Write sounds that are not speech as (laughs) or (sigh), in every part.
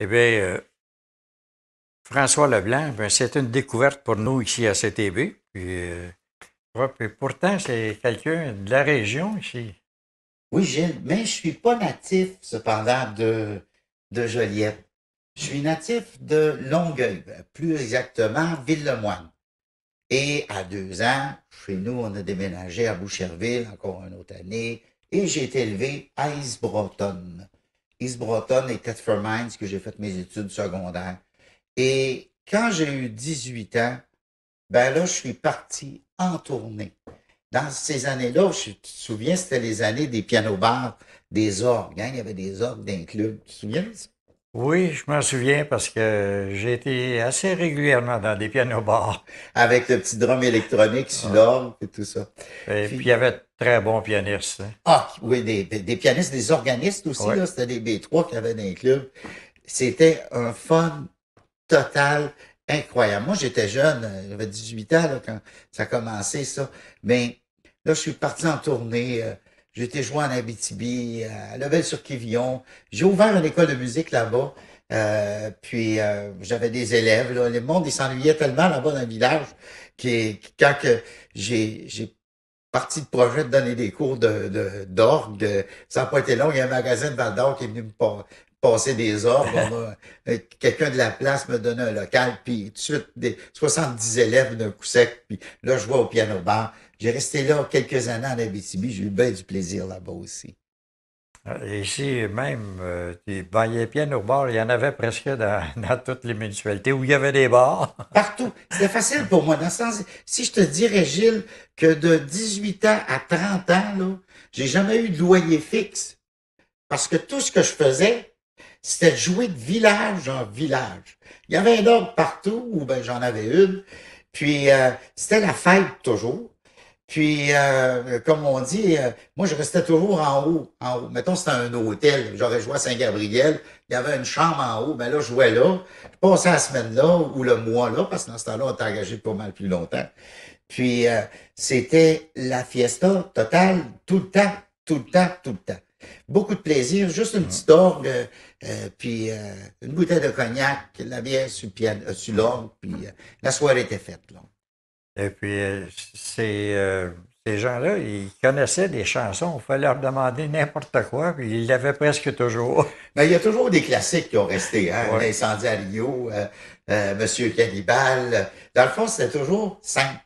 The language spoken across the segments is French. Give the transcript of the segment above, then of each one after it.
Eh bien, euh, François Leblanc, ben, c'est une découverte pour nous ici à CTB. Euh, pourtant, c'est quelqu'un de la région ici. Oui, mais je ne suis pas natif, cependant, de, de Joliette. Je suis natif de Longueuil, ben, plus exactement Ville-le-Moine. Et à deux ans, chez nous, on a déménagé à Boucherville, encore une autre année, et j'ai été élevé à Isbroton. East Breton et Thetford Mines, que j'ai fait mes études secondaires. Et quand j'ai eu 18 ans, ben là, je suis parti en tournée. Dans ces années-là, je te souviens, c'était les années des pianos-bars, des orgues. Hein? Il y avait des orgues d'un club. Tu te souviens oui, je m'en souviens parce que j'étais assez régulièrement dans des pianos bars. (laughs) Avec le petit drum électronique sur l'ordre et tout ça. Et puis, il y avait très bons pianistes. Hein. Ah oui, des, pianistes, des organistes aussi. C'était des, B 3 qu'il y avait dans les clubs. C'était un fun total incroyable. Moi, j'étais jeune, j'avais 18 ans quand ça a commencé ça. Mais là, je suis parti en tournée. Euh, j'ai été joué en Abitibi, euh, à Lebel-sur-Quivillon. J'ai ouvert une école de musique là-bas. Euh, puis euh, j'avais des élèves. Le monde, il s'ennuyait tellement là-bas dans le village que quand j'ai, j'ai parti de projet de donner des cours de, d'orgue, ça n'a pas été long. Il y a un magasin de Val d'Or qui est venu me, passer des heures, euh, Quelqu'un de la place me donnait un local, puis tout de suite, des 70 élèves d'un coup sec, puis là, je vois au piano bar. J'ai resté là quelques années en Abitibi, j'ai eu bien du plaisir là-bas aussi. Ah, ici, même, y euh, ben, les Piano bars, il y en avait presque (laughs) dans, toutes les municipalités où il y avait des bars. (laughs) Partout. C'était facile pour moi. Dans le sens, si je te dirais, Gilles, que de 18 ans à 30 ans, j'ai jamais eu de loyer fixe. Parce que tout ce que je faisais, c'était de jouer de village en village. Il y avait un ordre partout, où ben j'en avais une. Puis euh, c'était la fête toujours. Puis, euh, comme on dit, euh, moi, je restais toujours en haut. En haut. Mettons, c'était un hôtel. J'aurais joué à Saint-Gabriel. Il y avait une chambre en haut. Mais ben là, je jouais là. Je passais la semaine là ou le mois là, parce que dans ce temps-là, on était engagé pas mal plus longtemps. Puis, c'était la fiesta totale tout le temps, tout le temps, tout le temps beaucoup de plaisir, juste une petite orgue, euh, puis euh, une bouteille de cognac, la bière sur, euh, sur l'orgue, puis la soirée était faite. Là. Et puis, ces, ces gens-là, ils connaissaient des chansons. On fallait leur demander n'importe quoi, puis ils l'avaient presque toujours. (laughs) Mais il y a toujours des classiques qui ont resté. Hein? Ouais. Monsieur Cannibal. Dans le fond, c'était toujours simple.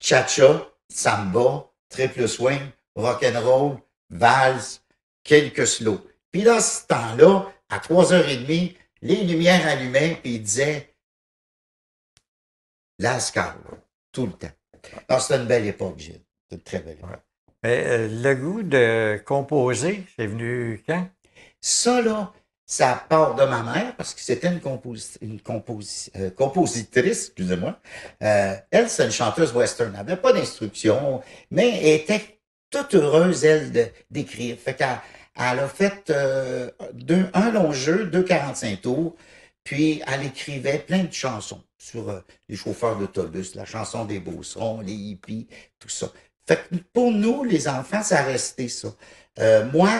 Cha-cha, samba, triple swing, rock'n'roll, valse, quelques slots. Puis dans ce temps-là, à 3h30, les lumières allumaient, puis il disait Lascar, tout le temps. Alors, c'était une belle époque, Gilles. une très belle époque. Euh, le goût de composer, c'est venu quand? Ça, là, ça part de ma mère, parce que c'était une, compos une euh, compositrice, excusez-moi. Euh, elle, c'est une chanteuse western. n'avait pas d'instruction, mais était toute heureuse, elle, d'écrire. Fait qu'elle elle a fait euh, un long jeu, deux 45 tours, puis elle écrivait plein de chansons sur euh, les chauffeurs d'autobus, la chanson des beaux-sons, les hippies, tout ça. Fait pour nous, les enfants, ça restait ça. Euh, moi,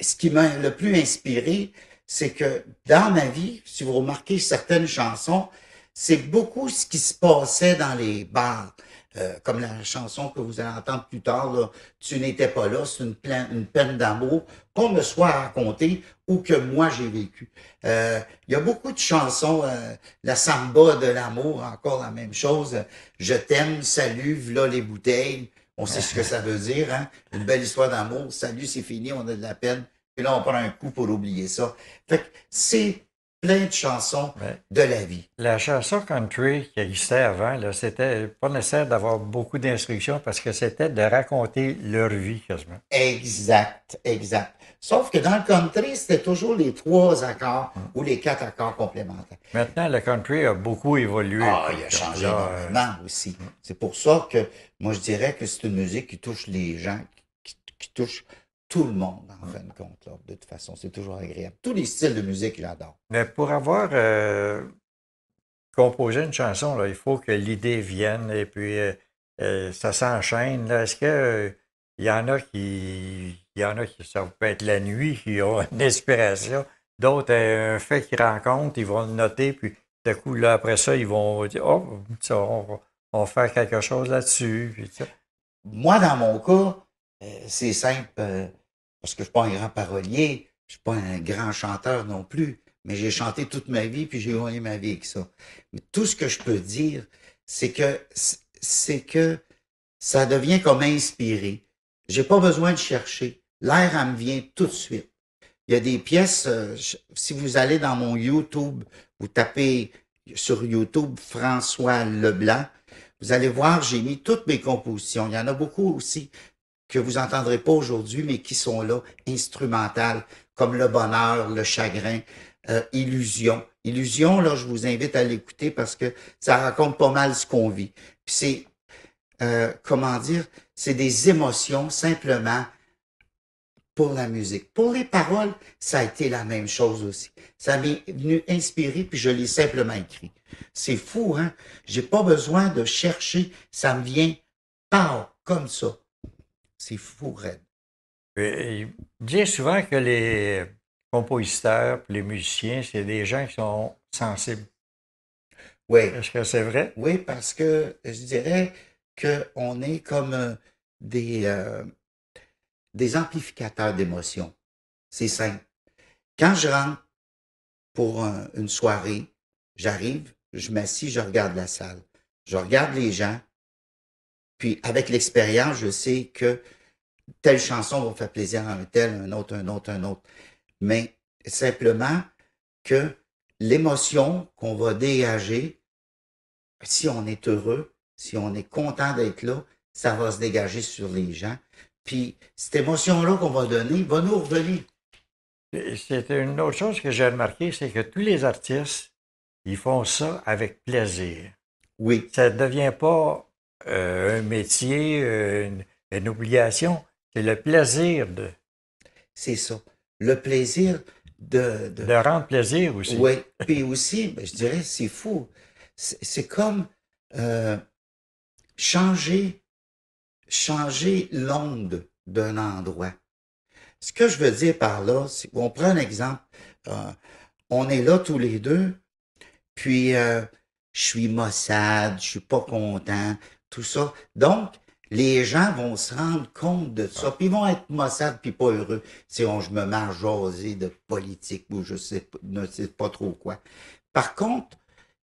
ce qui m'a le plus inspiré, c'est que dans ma vie, si vous remarquez certaines chansons, c'est beaucoup ce qui se passait dans les bars. Euh, comme la chanson que vous allez entendre plus tard, Tu n'étais pas là, c'est une, une, peine d'amour qu'on me soit raconté ou que moi j'ai vécu. Euh, il y a beaucoup de chansons, euh, la samba de l'amour, encore la même chose, Je t'aime, salut, voilà les bouteilles, on sait ce que ça veut dire, hein? une belle histoire d'amour, salut, c'est fini, on a de la peine, Et là on prend un coup pour oublier ça. Fait que c'est plein de chansons de la vie. La chanson country qui existait avant, c'était pas nécessaire d'avoir beaucoup d'instructions parce que c'était de raconter leur vie quasiment. Exact, exact. Sauf que dans le country, c'était toujours les trois accords hum. ou les quatre accords complémentaires. Maintenant, le country a beaucoup évolué. Ah, il a changé euh, aussi. Hum. C'est pour ça que moi, je dirais que c'est une musique qui touche les gens, qui touche tout le monde, en fin de compte, de toute façon. C'est toujours agréable. Tous les styles de musique, j'adore. Mais pour avoir euh, composé une chanson, là, il faut que l'idée vienne et puis euh, euh, ça s'enchaîne. Est-ce que il y en a qui. Il y en a qui, ça peut être la nuit, qui ont (laughs) une inspiration. D'autres, un fait qu'ils rencontrent, ils vont le noter, puis d'un coup, là, après ça, ils vont dire Oh, on va faire quelque chose là-dessus. Moi, dans mon cas, euh, c'est simple, euh, parce que je ne suis pas un grand parolier, je ne suis pas un grand chanteur non plus, mais j'ai chanté toute ma vie, puis j'ai gagné ma vie avec ça. Mais tout ce que je peux dire, c'est que c'est que ça devient comme inspiré. J'ai pas besoin de chercher. L'air, elle me vient tout de suite. Il y a des pièces, euh, si vous allez dans mon YouTube, vous tapez sur YouTube François Leblanc, vous allez voir, j'ai mis toutes mes compositions. Il y en a beaucoup aussi que vous n'entendrez pas aujourd'hui, mais qui sont là, instrumentales, comme le bonheur, le chagrin, euh, illusion. Illusion, là, je vous invite à l'écouter parce que ça raconte pas mal ce qu'on vit. c'est, euh, comment dire, c'est des émotions simplement pour la musique. Pour les paroles, ça a été la même chose aussi. Ça m'est venu inspirer, puis je l'ai simplement écrit. C'est fou, hein? J'ai pas besoin de chercher, ça me vient, par comme ça. C'est fou, Red. Et euh, dit souvent que les compositeurs, les musiciens, c'est des gens qui sont sensibles. Oui. Est-ce que c'est vrai? Oui, parce que je dirais qu'on est comme euh, des, euh, des amplificateurs d'émotions. C'est simple. Quand je rentre pour une soirée, j'arrive, je m'assis, je regarde la salle. Je regarde les gens, puis avec l'expérience, je sais que telle chanson va faire plaisir à un tel, un autre, un autre, un autre. Mais simplement que l'émotion qu'on va dégager, si on est heureux, si on est content d'être là, ça va se dégager sur les gens. Puis cette émotion-là qu'on va donner va nous revenir. C'est une autre chose que j'ai remarqué, c'est que tous les artistes, ils font ça avec plaisir. Oui. Ça ne devient pas euh, un métier, euh, une, obligation. C'est le plaisir de. C'est ça. Le plaisir de, de. rendre plaisir aussi. Oui. Puis aussi, ben, je dirais, c'est fou. C'est comme euh, changer, changer l'onde d'un endroit. Ce que je veux dire par là, si on prend un exemple, on est là tous les deux, puis je suis maussade, je suis pas content, tout ça. Donc, les gens vont se rendre compte de ça, ah. puis ils vont être maussades, puis pas heureux. Si on, je me marre jaser de politique ou je sais, ne sais pas trop quoi. Par contre,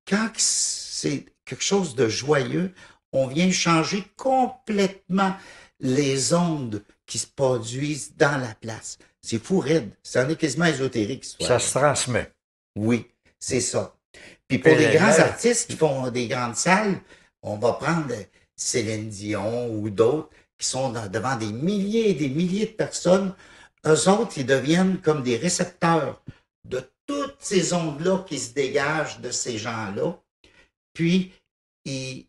quand c'est quelque chose de joyeux, on vient changer complètement les ondes qui se produisent dans la place. C'est fou, raide. C'est un est quasiment ésotérique. Ça se transmet. Oui, c'est ça. Puis pour les grands artistes qui font des grandes salles, on va prendre Céline Dion ou d'autres qui sont devant des milliers et des milliers de personnes. Eux autres, ils deviennent comme des récepteurs de toutes ces ondes-là qui se dégagent de ces gens-là. Puis, ils,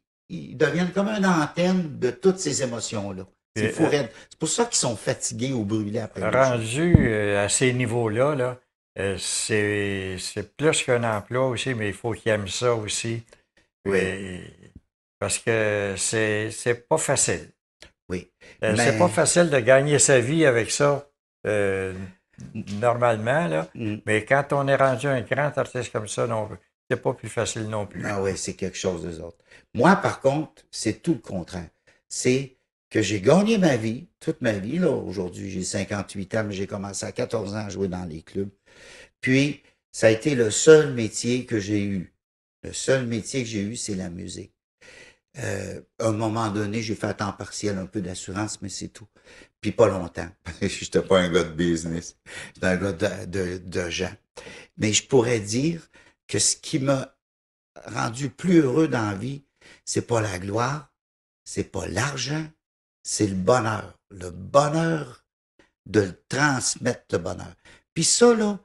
deviennent comme une antenne de toutes ces émotions-là. C'est euh, pour ça qu'ils sont fatigués ou brûlés après. Rendu euh, à ces niveaux-là, là, euh, c'est plus qu'un emploi aussi, mais il faut qu'ils aiment ça aussi. Oui. Parce que c'est, c'est pas facile. Oui. Euh, c'est pas facile de gagner sa vie avec ça. Euh, normalement, là. Mm. Mais quand on est rendu un grand artiste comme ça, non, c'est pas plus facile non plus. Ah oui, c'est quelque chose d'autre. Moi, par contre, c'est tout le contraire. C'est que j'ai gagné ma vie, toute ma vie, là. Aujourd'hui, j'ai 58 ans, mais j'ai commencé à 14 ans à jouer dans les clubs. Puis, ça a été le seul métier que j'ai eu. Le seul métier que j'ai eu, c'est la musique. Euh, un moment donné, j'ai fait à temps partiel un peu d'assurance, mais c'est tout. Puis pas longtemps. (laughs) J'étais pas un gars de business. J'étais un gars de, de, de, gens. Mais je pourrais dire que ce qui m'a rendu plus heureux dans la vie, c'est pas la gloire, c'est pas l'argent, c'est le bonheur. Le bonheur de transmettre le bonheur. Puis ça, là,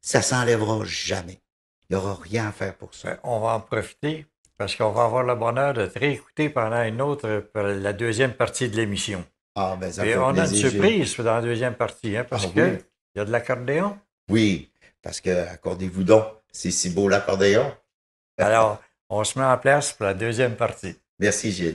ça s'enlèvera jamais. Il n'y aura rien à faire pour ça. Ben, on va en profiter parce qu'on va avoir le bonheur de te réécouter pendant une autre, euh, la deuxième partie de l'émission. Ah, ben ça Et on a une surprise dans la deuxième partie, hein, parce ah qu'il y a de l'accordéon. Oui, parce que, accordez-vous donc, c'est si beau l'accordéon. Alors, on se met en place pour la deuxième partie. Merci, Gilles.